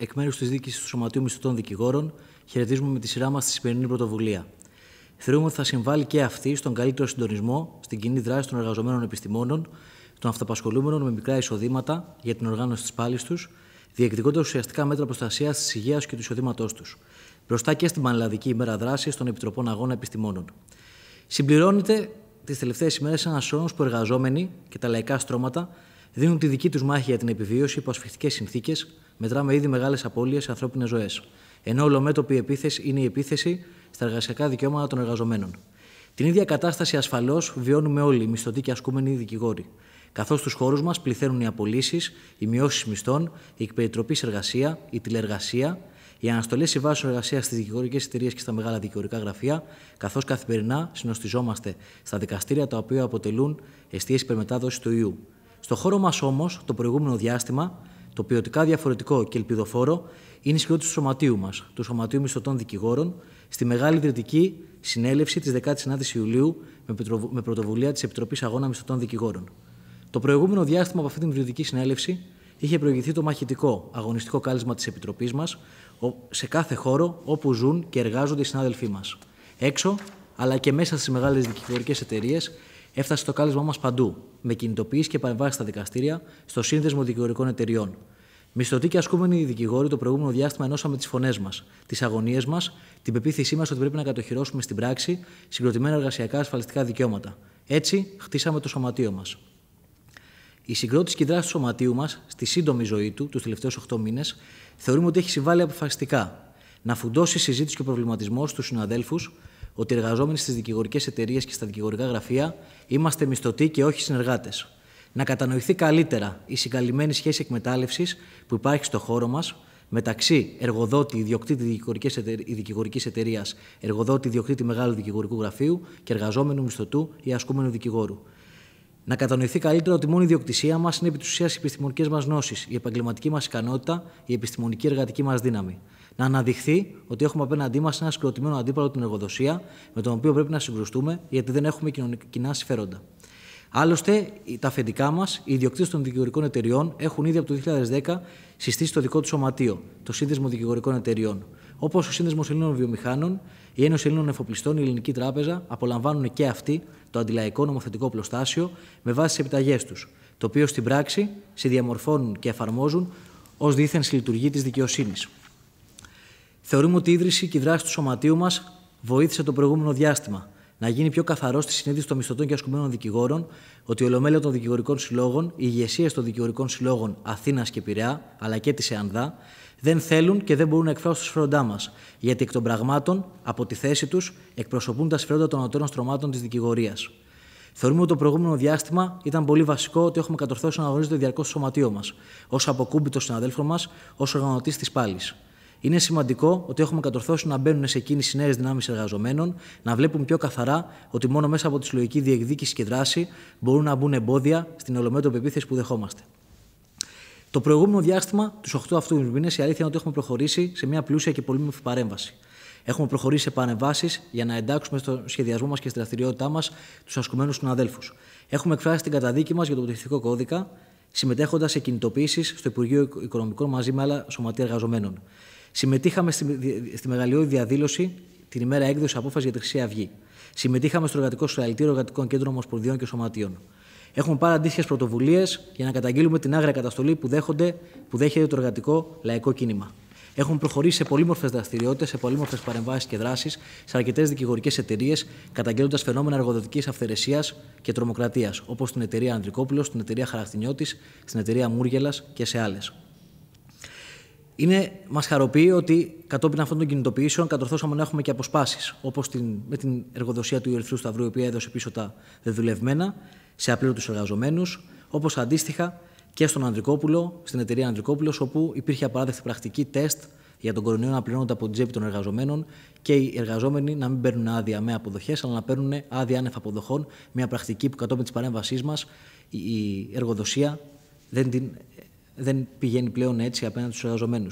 Εκ μέρους της Διοίκησης του Σωματείου Μισθωτών Δικηγόρων, χαιρετίζουμε με τη σειρά μας τη σημερινή πρωτοβουλία. Θεωρούμε ότι θα συμβάλλει και αυτή στον καλύτερο συντονισμό στην κοινή δράση των εργαζομένων επιστημόνων, των αυτοπασχολούμενων με μικρά εισοδήματα για την οργάνωση της πάλης τους, διεκδικώντας ουσιαστικά μέτρα προστασίας της υγείας και του εισοδήματός τους, μπροστά και στην Πανελλαδική ημέρα δράσης των Επιτροπών Αγώνα Επιστημόνων. Συμπληρώνεται τις τελευταίες ημέρες ένας χρόνο που εργαζόμενοι και τα λαϊκά στρώματα δίνουν τη δική τους μάχη για την επιβίωση υπό ασφιχτικές συνθήκες, μετράμε ήδη μεγάλες απώλειες σε ανθρώπινες ζωές. Ενώ ολομέτωπη επίθεση είναι η επίθεση στα εργασιακά δικαιώματα των εργαζομένων. Την ίδια κατάσταση ασφαλώς βιώνουμε όλοι οι μισθωτοί και ασκούμενοι δικηγόροι. Καθώς στου χώρους μας πληθαίνουν οι απολύσεις, οι μειώσεις μισθών, η εκπεριτροπή εργασία, η τηλεργασία, οι αναστολές συμβάσεων εργασίας στις δικηγορικές εταιρείες και στα μεγάλα δικηγορικά γραφεία, καθώς καθημερινά συνοστιζόμαστε στα δικαστήρια τα οποία αποτελούν αιστείε υπερμετάδοσης του ιού. Στο χώρο μας όμως, το προηγούμενο διάστημα, το ποιοτικά διαφορετικό και ελπιδοφόρο είναι η ισχυρότητα του σωματείου μας, του Σωματείου Μισθωτών Δικηγόρων, στη μεγάλη ιδρυτική συνέλευση της 19η Ιουλίου με πρωτοβουλία της Επιτροπής Αγώνα Μισθωτών Δικηγόρων. Το προηγούμενο διάστημα από αυτή την ιδρυτική συνέλευση είχε προηγηθεί το μαχητικό αγωνιστικό κάλεσμα της Επιτροπής μας σε κάθε χώρο όπου ζουν και εργάζονται οι συνάδελφοί μας. Έξω αλλά και μέσα στις μεγάλες δικηγορικές εταιρείες Έφτασε το κάλεσμά μας παντού, με κινητοποιήσεις και παρεμβάσεις στα δικαστήρια, στο σύνδεσμο δικηγορικών εταιριών. Μισθωτοί και ασκούμενοι δικηγόροι το προηγούμενο διάστημα ενώσαμε τις φωνές μας, τις αγωνίες μας, την πεποίθησή μας ότι πρέπει να κατοχυρώσουμε στην πράξη συγκροτημένα εργασιακά ασφαλιστικά δικαιώματα. Έτσι, χτίσαμε το σωματείο μας. Η συγκρότηση και η δράση του σωματείου μας στη σύντομη ζωή του, τους τελευταίους 8 μήνες, θεωρούμε ότι έχει συμβάλει αποφασιστικά να φουντώσει συζήτηση και προβληματισμός στους συναδέλφους ότι οι εργαζόμενοι στις δικηγορικές εταιρείες και στα δικηγορικά γραφεία είμαστε μισθωτοί και όχι συνεργάτες. Να κατανοηθεί καλύτερα η συγκαλυμμένη σχέση εκμετάλλευσης που υπάρχει στο χώρο μας μεταξύ εργοδότη ιδιοκτήτη δικηγορικής εταιρείας, εργοδότη ιδιοκτήτη μεγάλου δικηγορικού γραφείου και εργαζόμενου μισθωτού ή ασκούμενου δικηγόρου. Να κατανοηθεί καλύτερα ότι μόνο η ιδιοκτησία μας είναι επί της ουσίας οι επιστημονικές μας γνώσεις, η επαγγελματική μας ικανότητα, η επιστημονική εργατική μας δύναμη να αναδειχθεί ότι έχουμε απέναντί μας ένα σκληροτημένο αντίπαλο την εργοδοσία, με τον οποίο πρέπει να συγκρουστούμε, γιατί δεν έχουμε κοινά συμφέροντα. Άλλωστε, τα αφεντικά μας, οι ιδιοκτήτες των δικηγορικών εταιριών, έχουν ήδη από το 2010 συστήσει το δικό του σωματείο, το Σύνδεσμο Δικηγορικών Εταιριών. Όπως ο Σύνδεσμος Ελλήνων Βιομηχάνων, η Ένωση Ελλήνων Εφοπλιστών, η Ελληνική Τράπεζα απολαμβάνουν και αυτοί το αντιλαϊκό νομοθετικό πλωστάσιο με βάση τις επιταγές τους, το οποίο στην πράξη συνδιαμορφώνουν και εφαρμόζουν ως δίθεν λειτουργή της δικαιοσύνης. Θεωρούμε ότι η ίδρυση και η δράση του σωματείου μας βοήθησε το προηγούμενο διάστημα να γίνει πιο καθαρό στη συνείδηση των μισθωτών και ασκουμένων δικηγόρων ότι η Ολομέλεια των Δικηγορικών Συλλόγων, οι ηγεσίε των Δικηγορικών Συλλόγων Αθήνας και Πειραιά, αλλά και της ΕΑΝΔΑ, δεν θέλουν και δεν μπορούν να εκφράσουν τα συμφέροντά μας, γιατί εκ των πραγμάτων, από τη θέση τους, εκπροσωπούν τα συμφέροντα των ανωτέρων στρωμάτων της δικηγορίας. Θεωρούμε ότι το προηγούμενο διάστημα ήταν πολύ βασικό ότι έχουμε κατορθώσει να γνωρίζεται διαρκώς το σωματείο μας, ως αποκούμπητος συναδέλφων μας, ως οργανωτής της πάλης. Είναι σημαντικό ότι έχουμε κατορθώσει να μπαίνουν σε κίνηση νέες δυνάμεις εργαζομένων, να βλέπουν πιο καθαρά ότι μόνο μέσα από τη συλλογική διεκδίκηση και δράση μπορούν να μπουν εμπόδια στην ολομέτωπη επίθεση που δεχόμαστε. Το προηγούμενο διάστημα, τους 8 αυτούς μήνες, η αλήθεια είναι ότι έχουμε προχωρήσει σε μια πλούσια και πολύμορφη παρέμβαση. Έχουμε προχωρήσει σε παρεμβάσεις για να εντάξουμε στο σχεδιασμό μας και στη δραστηριότητά μας τους ασκουμένους συναδέλφους. Έχουμε εκφράσει την καταδίκη μας για τον Πολιτιστικό Κώδικα, συμμετέχοντας σε κινητοποιήσεις στο Υπουργείο Οικονομικών μαζί με άλλα σωματεία εργαζομένων. Συμμετείχαμε στη, στη μεγαλειώδη διαδήλωση την ημέρα έκδοση απόφασης για τη Χρυσή Αυγή. Συμμετείχαμε στο εργατικό συλλαλητήριο εργατικών κέντρων ομοσπονδιών και σωματείων. Έχουμε πάρει αντίστοιχες πρωτοβουλίες για να καταγγείλουμε την άγρια καταστολή που, δέχονται, που δέχεται το εργατικό λαϊκό κίνημα. Έχουν προχωρήσει σε πολύμορφες δραστηριότητες, σε πολύμορφες παρεμβάσεις και δράσεις σε αρκετές δικηγορικές εταιρείες, καταγγέλλοντας φαινόμενα εργοδοτικής αυθαιρεσίας και τρομοκρατίας, όπως στην εταιρεία Αντρικόπουλο, στην εταιρεία Χαρακτινιώτη, στην εταιρεία Μούργελας και σε άλλες. Είναι, μας χαροποιεί ότι κατόπιν αυτών των κινητοποιήσεων κατορθώσαμε να έχουμε και αποσπάσεις, όπως την, με την εργοδοσία του Ιερθρού Σταυρού, η οποία έδωσε πίσω τα δεδουλευμένα σε απλήρωτους εργαζομένους, όπως αντίστοιχα και στον Ανδρικόπουλο, στην εταιρεία Ανδρικόπουλος... όπου υπήρχε απαράδεκτη πρακτική τεστ για τον κορονοϊό να πληρώνονται από την τσέπη των εργαζομένων και οι εργαζόμενοι να μην παίρνουν άδεια με αποδοχές, αλλά να παίρνουν άδεια άνευ αποδοχών. Μια πρακτική που κατόπιν της παρέμβασής μας η εργοδοσία δεν την δεν πηγαίνει πλέον έτσι απέναντι στους εργαζομένους.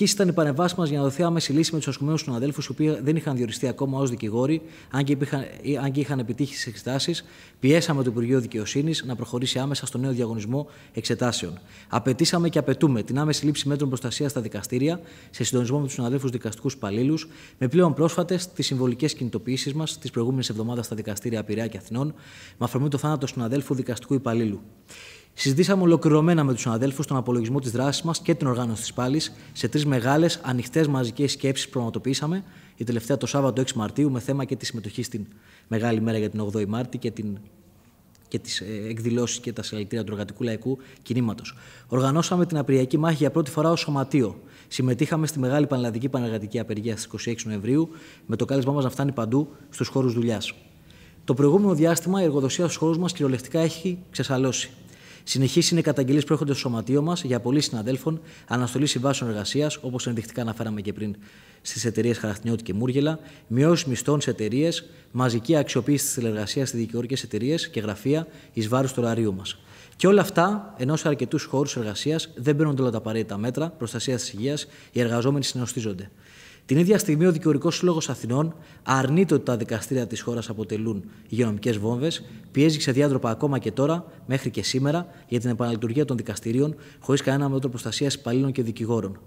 ήταν η παρεμβάση μας για να δοθεί άμεση λύση με τους ασκουμένους συναδέλφους, οι οποίοι δεν είχαν διοριστεί ακόμα ως δικηγόροι, αν και, είχαν, αν και είχαν επιτύχει στις εξετάσεις. Πιέσαμε το Υπουργείο Δικαιοσύνης να προχωρήσει άμεσα στο νέο διαγωνισμό εξετάσεων. Απαιτήσαμε και απαιτούμε την άμεση λήψη μέτρων προστασίας στα δικαστήρια, σε συντονισμό με τους συναδέλφους δικαστικούς υπαλλήλους, με πλέον πρόσφατες τις συμβολικές κινητοποιήσεις μας τις προηγούμενες εβδομάδα στα δικαστήρια Απειραία και Αθηνών, με αφορμή το θάνατο συναδέλφου δικαστικού υπαλλήλου. Συζητήσαμε ολοκληρωμένα με τους συναδέλφους τον απολογισμό της δράσης μας και την οργάνωση της πάλης. Σε τρεις μεγάλες ανοιχτές μαζικές σκέψεις που πραγματοποιήσαμε, η τελευταία το Σάββατο 6 Μαρτίου, με θέμα και τη συμμετοχή στην Μεγάλη Μέρα για την 8η Μάρτη και, την... και τις ε, εκδηλώσεις και τα συλλαλητήρια του Εργατικού Λαϊκού Κινήματος. Οργανώσαμε την απριακή μάχη για πρώτη φορά ως σωματείο. Συμμετείχαμε στη Μεγάλη Πανελλαδική Πανεργατική Απεργία στις 26 Νοεμβρίου, με το κάλεσμά μας να φτάνει παντού στους χώρους δουλειάς. Το προηγούμενο διάστημα η εργοδοσία στους χώρους μας κυριολεκτικά έχει ξεσαλώσει. Συνεχίσει είναι οι καταγγελίες που έρχονται στο σωματείο μας για πολλοί συναδέλφων αναστολής συμβάσεων εργασίας, όπως ενδεικτικά αναφέραμε και πριν στις εταιρείες Χαρακτηνιώτη και Μούργελα, μειώσεις μισθών σε εταιρείες, μαζική αξιοποίηση της τηλεργασίας στις δικαιωρικέ εταιρείες και γραφεία εις βάρος του ωραρίου μας. Και όλα αυτά, ενώ σε αρκετούς χώρους εργασίας δεν παίρνονται όλα τα απαραίτητα μέτρα προστασίας της υγείας, οι εργαζόμενοι συνωστίζονται. Την ίδια στιγμή, ο Δικαιωρικός Σύλλογος Αθηνών αρνείται ότι τα δικαστήρια της χώρας αποτελούν υγειονομικές βόμβες, πιέζει σε ξεδιάντροπα ακόμα και τώρα, μέχρι και σήμερα, για την επαναλειτουργία των δικαστηρίων, χωρίς κανένα μέτρο προστασίας υπαλλήλων και δικηγόρων.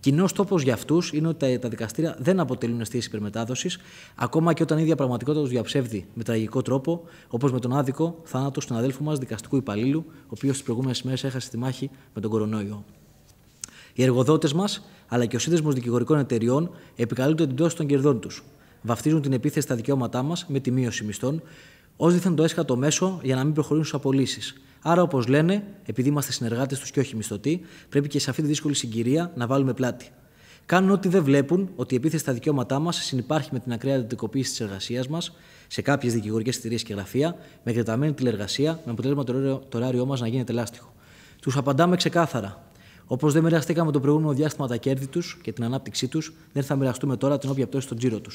Κοινός τόπος για αυτούς είναι ότι τα δικαστήρια δεν αποτελούν αισθήσει υπερμετάδοσης, ακόμα και όταν η ίδια πραγματικότητα τους διαψεύδει με τραγικό τρόπο, όπως με τον άδικο θάνατο αδέλφου μας δικαστικού υπαλλήλου, ο οποίος τις προηγούμενες μέρες έχασε τη μάχη με τον κορονοϊό. Οι εργοδότες μας, αλλά και ο σύνδεσμος δικηγορικών εταιριών, επικαλούνται την πτώση των κερδών τους. Βαφτίζουν την επίθεση στα δικαιώματά μας με τη μείωση μισθών, ως δίθεν το έσχατο μέσο για να μην προχωρήσουν στου απολύσεις. Άρα, όπως λένε, επειδή είμαστε συνεργάτες τους και όχι μισθωτοί, πρέπει και σε αυτή τη δύσκολη συγκυρία να βάλουμε πλάτη. Κάνουν ό,τι δεν βλέπουν ότι η επίθεση στα δικαιώματά μας συνεπάρχει με την ακραία αντικοποίηση της εργασίας μας σε κάποιες δικηγορικές εταιρείες και γραφεία, με εκτεταμένη τηλεργασία, με αποτέλεσμα το ωράριό μας να γίνεται λάστιχο. Τους απαντάμε ξεκάθαρα Όπως δεν μοιραστήκαμε το προηγούμενο διάστημα τα κέρδη τους και την ανάπτυξή τους, δεν θα μοιραστούμε τώρα την όποια πτώση στον τζίρο τους.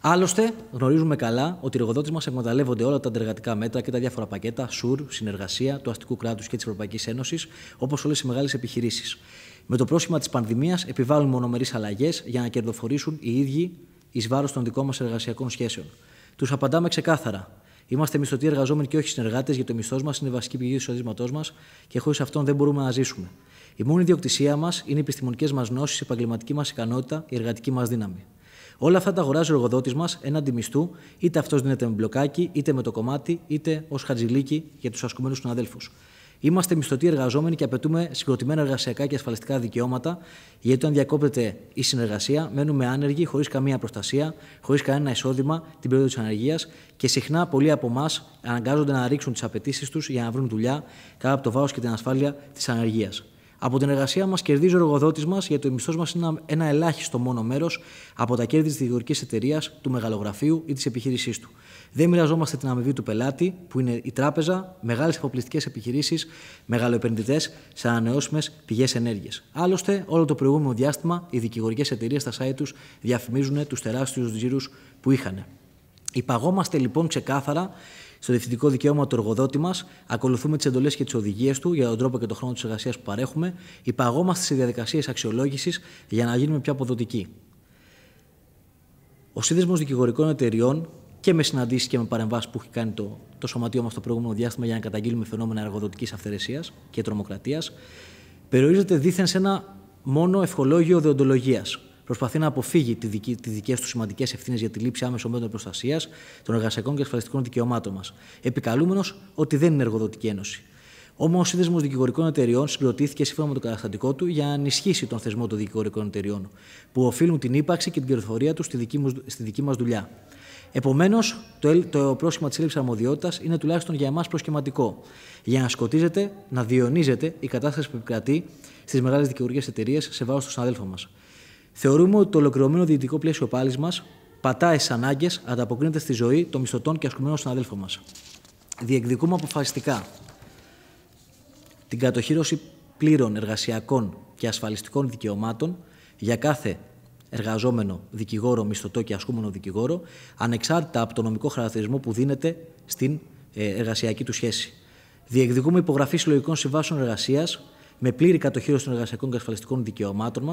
Άλλωστε, γνωρίζουμε καλά ότι οι εργοδότες μας εκμεταλλεύονται όλα τα αντεργατικά μέτρα και τα διάφορα πακέτα, ΣΟΥΡ, συνεργασία του αστικού κράτους και της Ευρωπαϊκής Ένωσης, όπως όλες οι μεγάλες επιχειρήσεις. Με το πρόσχημα της πανδημίας, επιβάλλουν μονομερείς αλλαγές για να κερδοφορήσουν οι ίδιοι εις βάρος των δικών μας εργασιακών σχέσεων. Τους απαντάμε ξεκάθαρα. Είμαστε μισθωτοί εργαζόμενοι και όχι συνεργάτες, γιατί το μισθός μας είναι η βασική πηγή του εισοδήματός μας και χωρίς αυτόν δεν μπορούμε να ζήσουμε. Η μόνη διοκτησία μας είναι οι επιστημονικές μας γνώσεις, η επαγγελματική μας ικανότητα, η εργατική μας δύναμη. Όλα αυτά τα αγοράζει ο εργοδότης μας έναντι μισθού, είτε αυτός δίνεται με μπλοκάκι, είτε με το κομμάτι, είτε ως χατζηλίκι για τους ασκουμένου συναδέλφους. Είμαστε μισθωτοί εργαζόμενοι και απαιτούμε συγκροτημένα εργασιακά και ασφαλιστικά δικαιώματα, γιατί όταν διακόπτεται η συνεργασία, μένουμε άνεργοι, χωρίς καμία προστασία, χωρίς κανένα εισόδημα την περίοδο της ανεργίας και συχνά πολλοί από εμά αναγκάζονται να ρίξουν τις απαιτήσεις τους για να βρουν δουλειά κάτω από το βάρος και την ασφάλεια της ανεργίας. Από την εργασία μας κερδίζει ο εργοδότης μας, γιατί ο μισθός μας είναι ένα ελάχιστο μόνο μέρος από τα κέρδη της δημιουργικής εταιρείας, του μεγαλογραφείου ή της επιχείρησής του. Δεν μοιραζόμαστε την αμοιβή του πελάτη, που είναι η τράπεζα, μεγάλες εφοπλιστικές επιχειρήσεις, μεγαλοεπενδυτές σε ανανεώσιμες πηγές ενέργειας. Άλλωστε, όλο το προηγούμενο διάστημα οι δικηγορικές εταιρείες στα site τους διαφημίζουν τους τεράστιους τζίρους που είχαν. Υπαγόμαστε λοιπόν ξεκάθαρα στο διευθυντικό δικαίωμα του εργοδότη μας, ακολουθούμε τις εντολές και τις οδηγίες του για τον τρόπο και τον χρόνο της εργασίας που παρέχουμε, υπαγόμαστε σε διαδικασίες αξιολόγησης για να γίνουμε πιο αποδοτικοί. Ο σύνδεσμος δικηγορικών εταιριών και με συναντήσεις και με παρεμβάσεις που έχει κάνει το, το σωματείο μας το προηγούμενο διάστημα για να καταγγείλουμε φαινόμενα εργοδοτικής αυθαιρεσίας και τρομοκρατίας, περιορίζεται δίθεν σε ένα μόνο ευχολόγιο δεοντολογίας, προσπαθεί να αποφύγει τις δικές του σημαντικές ευθύνες για τη λήψη άμεσων μέτρων προστασίας των εργασιακών και ασφαλιστικών δικαιωμάτων μας, επικαλούμενος ότι δεν είναι εργοδοτική ένωση. Όμως, ο Σύνδεσμος Δικηγορικών Εταιριών συγκροτήθηκε σύμφωνα με το καταστατικό του για να ενισχύσει τον θεσμό των δικηγορικών εταιριών, που οφείλουν την ύπαρξη και την πληροφορία τους στη δική, μας δουλειά. Επομένως, το, το πρόσχημα της έλλειψης αρμοδιότητας είναι τουλάχιστον για εμάς προσχηματικό, για να σκοτίζεται, να διονίζεται η κατάσταση που επικρατεί στις μεγάλες δικηγορικέ εταιρείες σε βάρος των συναδέλφων μας. Θεωρούμε ότι το ολοκληρωμένο διοικητικό πλαίσιο πάλι μας πατάει στις ανάγκες, ανταποκρίνεται στη ζωή των μισθωτών και ασκουμένων συναδέλφων μας. Διεκδικούμε αποφασιστικά την κατοχήρωση πλήρων εργασιακών και ασφαλιστικών δικαιωμάτων για κάθε εργαζόμενο δικηγόρο, μισθωτό και ασκούμενο δικηγόρο, ανεξάρτητα από το νομικό χαρακτηρισμό που δίνεται στην ε, εργασιακή του σχέση. Διεκδικούμε υπογραφή συλλογικών συμβάσεων εργασίας με πλήρη κατοχήρωση των εργασιακών και ασφαλιστικών δικαιωμάτων μας,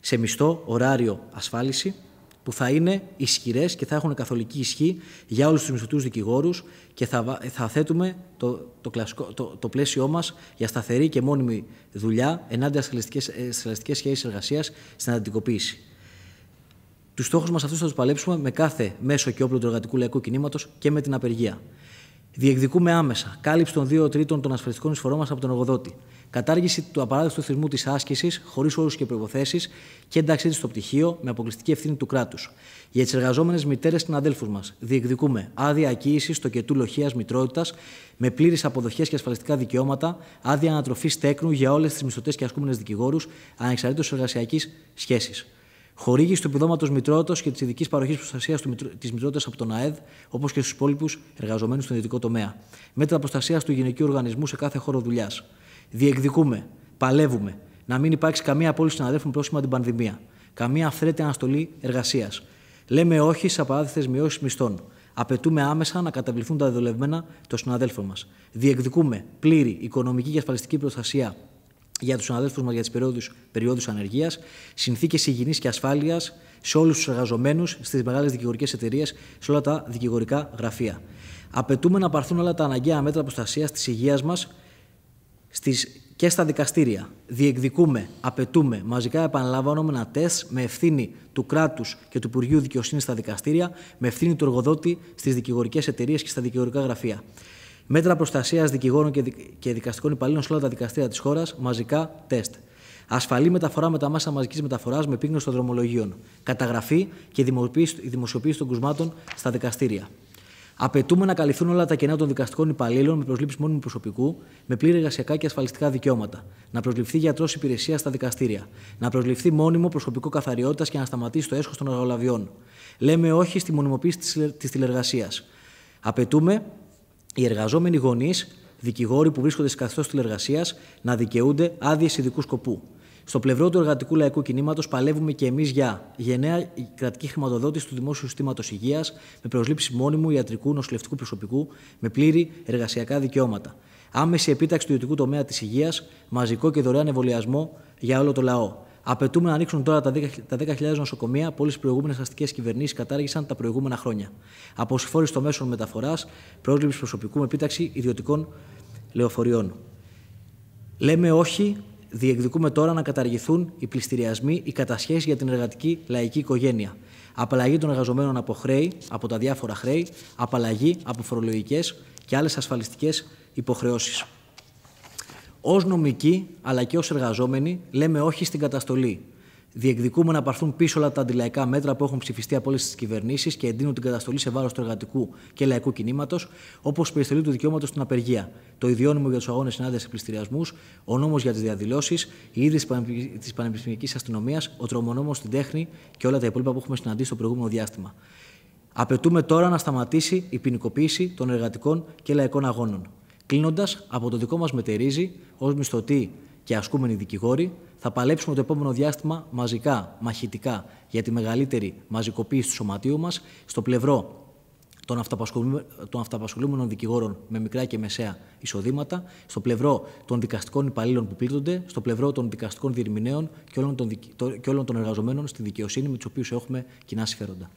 σε μισθό, ωράριο, ασφάλιση, που θα είναι ισχυρές και θα έχουν καθολική ισχύ για όλους τους μισθωτούς δικηγόρους και θα, θα θέτουμε το, το, κλασικό, το, το πλαίσιό μας για σταθερή και μόνιμη δουλειά ενάντια στις ελαστικέ ε, σχέσεις εργασίας στην αντικοποίηση. Τους στόχους μας αυτούς θα τους παλέψουμε με κάθε μέσο και όπλο του εργατικού λαϊκού κινήματος και με την απεργία. Διεκδικούμε άμεσα κάλυψη των δύο τρίτων των ασφαλιστικών εισφορών μας από τον εργοδότη. Κατάργηση του απαράδεκτου θεσμού της άσκησης, χωρίς όρους και προποθέσει και ένταξή της στο πτυχίο με αποκλειστική ευθύνη του κράτους. Για τις εργαζόμενες μητέρες συναδέλφους μας, διεκδικούμε άδεια ακοίησης στο κετού λοχείας μητρότητας με πλήρε αποδοχές και ασφαλιστικά δικαιώματα, άδεια ανατροφής τέκνου για όλες τις μισθωτές και ασκούμενες δικηγόρους, ανεξαρτήτως εργασιακής σχέσης. Χορήγηση του επιδόματος μητρότητας και της ειδικής παροχής προστασίας της μητρότητας από τον ΑΕΔ, όπως και στους υπόλοιπους εργαζομένους στον ιδιωτικό τομέα. Μέτρα προστασίας του γυναικείου οργανισμού σε κάθε χώρο δουλειάς. Διεκδικούμε, παλεύουμε να μην υπάρξει καμία απόλυση συναδέλφων πρόσημα την πανδημία. Καμία αυθρέτη αναστολή εργασίας. Λέμε όχι σε απαράδεκτες μειώσεις μισθών. Απαιτούμε άμεσα να καταβληθούν τα δεδολευμένα των συναδέλφων μας. Διεκδικούμε πλήρη οικονομική και ασφαλιστική προστασία για τους συναδέλφους μας για τις περιόδους ανεργίας, συνθήκες υγιεινής και ασφάλειας σε όλους τους εργαζομένους, στις μεγάλες δικηγορικές εταιρείες, σε όλα τα δικηγορικά γραφεία. Απαιτούμε να πάρθουν όλα τα αναγκαία μέτρα προστασίας της υγείας μας στις, και στα δικαστήρια. Διεκδικούμε, απαιτούμε μαζικά επαναλαμβανόμενα τεστ με ευθύνη του κράτους και του Υπουργείου Δικαιοσύνης στα δικαστήρια, με ευθύνη του εργοδότη στις δικηγορικές εταιρείες και στα δικηγορικά γραφεία. Μέτρα προστασίας δικηγόρων και δικαστικών υπαλλήλων σε όλα τα δικαστήρια της χώρας, μαζικά τεστ. Ασφαλή μεταφορά με τα μέσα μαζικής μεταφοράς με πύκνωση των δρομολογίων. Καταγραφή και δημοσιοποίηση των κουσμάτων στα δικαστήρια. Απαιτούμε να καλυφθούν όλα τα κενά των δικαστικών υπαλλήλων με προσλήψη μόνιμου προσωπικού, με πλήρη εργασιακά και ασφαλιστικά δικαιώματα. Να προσληφθεί γιατρός υπηρεσία στα δικαστήρια. Να προσληφθεί μόνιμο προσωπικό καθαριότητας και να σταματήσει το έσχος των εργολαβιών. Λέμε όχι στη μονιμοποίηση της τηλεργασίας. Απαιτούμε οι εργαζόμενοι γονείς, δικηγόροι που βρίσκονται σε καθεστώς τηλεργασίας, να δικαιούνται άδειες ειδικού σκοπού. Στο πλευρό του εργατικού λαϊκού κινήματος παλεύουμε και εμείς για γενναία κρατική χρηματοδότηση του δημόσιου συστήματος υγείας, με προσλήψη μόνιμου ιατρικού νοσηλευτικού προσωπικού, με πλήρη εργασιακά δικαιώματα. Άμεση επίταξη του ιδιωτικού τομέα της υγείας, μαζικό και δωρεάν εμβολιασμό για όλο το λαό. Απαιτούμε να ανοίξουν τώρα τα 10.000 νοσοκομεία που όλε τι προηγούμενες αστικές κυβερνήσεις κατάργησαν τα προηγούμενα χρόνια. Αποσυφόρηση των μέσων μεταφοράς, πρόσληψη προσωπικού με επίταξη ιδιωτικών λεωφορείων. Λέμε όχι Διεκδικούμε τώρα να καταργηθούν οι πληστηριασμοί, οι κατασχέσεις για την εργατική λαϊκή οικογένεια. Απαλλαγή των εργαζομένων από χρέη, από τα διάφορα χρέη, απαλλαγή από φορολογικές και άλλες ασφαλιστικές υποχρεώσεις. Ως νομικοί αλλά και ως εργαζόμενοι, λέμε όχι στην καταστολή. Διεκδικούμε να παρθούν πίσω όλα τα αντιλαϊκά μέτρα που έχουν ψηφιστεί από όλες τις κυβερνήσεις και εντείνουν την καταστολή σε βάρος του εργατικού και λαϊκού κινήματος, όπως η περιστολή του δικαιώματος στην απεργία, το ιδιώνυμο για τους αγώνες ενάντια πληστηριασμούς, ο νόμος για τις διαδηλώσεις, η είδη τη πανεπιστημιακής αστυνομίας, ο τρομονόμος στην τέχνη και όλα τα υπόλοιπα που έχουμε συναντήσει στο προηγούμενο διάστημα. Απαιτούμε τώρα να σταματήσει η ποινικοποίηση των εργατικών και λαϊκών αγώνων. Κλείνοντας, από το δικό μας μετερίζει, ως μισθωτή και ασκούμενοι δικηγόροι θα παλέψουμε το επόμενο διάστημα μαζικά, μαχητικά για τη μεγαλύτερη μαζικοποίηση του σωματείου μας στο πλευρό των αυταπασχολούμενων δικηγόρων με μικρά και μεσαία εισοδήματα, στο πλευρό των δικαστικών υπαλλήλων που πλήττονται, στο πλευρό των δικαστικών διερμηνέων και όλων των, εργαζομένων στη δικαιοσύνη με τους οποίους έχουμε κοινά συμφέροντα.